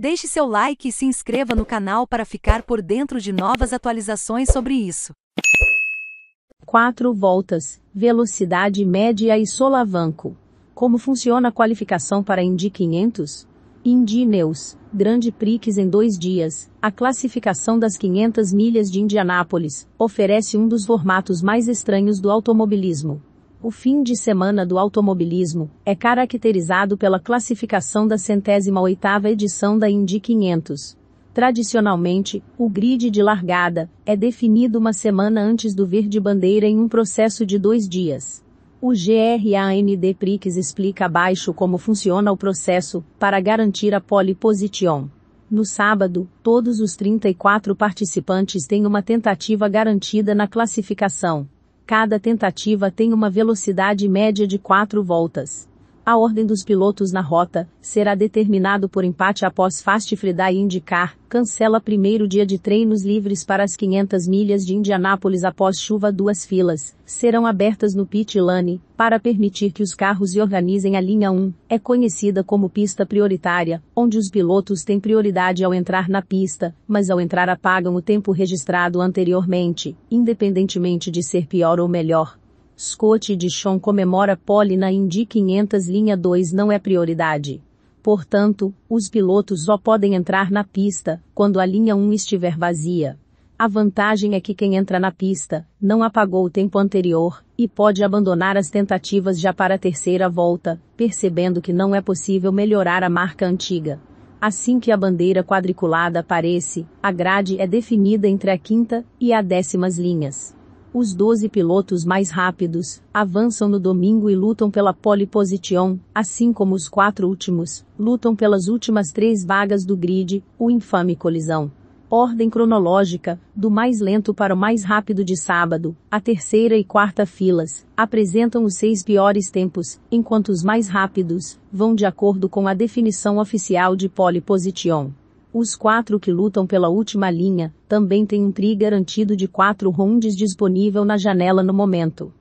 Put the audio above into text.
Deixe seu like e se inscreva no canal para ficar por dentro de novas atualizações sobre isso. 4 voltas, velocidade média e solavanco. Como funciona a qualificação para Indy 500? Indy News, Grande Prix em dois dias, a classificação das 500 milhas de Indianápolis, oferece um dos formatos mais estranhos do automobilismo. O fim de semana do automobilismo é caracterizado pela classificação da centésima oitava edição da Indy 500. Tradicionalmente, o grid de largada é definido uma semana antes do verde-bandeira em um processo de dois dias. O GRAND Prix explica abaixo como funciona o processo para garantir a pole position. No sábado, todos os 34 participantes têm uma tentativa garantida na classificação. Cada tentativa tem uma velocidade média de 4 voltas. A ordem dos pilotos na rota será determinado por empate após Fast Friday indicar, cancela primeiro dia de treinos livres para as 500 milhas de Indianápolis após chuva duas filas, serão abertas no pit lane, para permitir que os carros se organizem a linha 1, é conhecida como pista prioritária, onde os pilotos têm prioridade ao entrar na pista, mas ao entrar apagam o tempo registrado anteriormente, independentemente de ser pior ou melhor, Scott de Chon comemora pole na Indy 500 linha 2 não é prioridade. Portanto, os pilotos só podem entrar na pista quando a linha 1 estiver vazia. A vantagem é que quem entra na pista não apagou o tempo anterior e pode abandonar as tentativas já para a terceira volta, percebendo que não é possível melhorar a marca antiga. Assim que a bandeira quadriculada aparece, a grade é definida entre a quinta e a décimas linhas. Os 12 pilotos mais rápidos avançam no domingo e lutam pela pole position, assim como os quatro últimos lutam pelas últimas três vagas do grid, o infame colisão. Ordem cronológica, do mais lento para o mais rápido de sábado, a terceira e quarta filas, apresentam os seis piores tempos, enquanto os mais rápidos, vão de acordo com a definição oficial de pole position. Os quatro que lutam pela última linha também têm um tri garantido de quatro rondes disponível na janela no momento.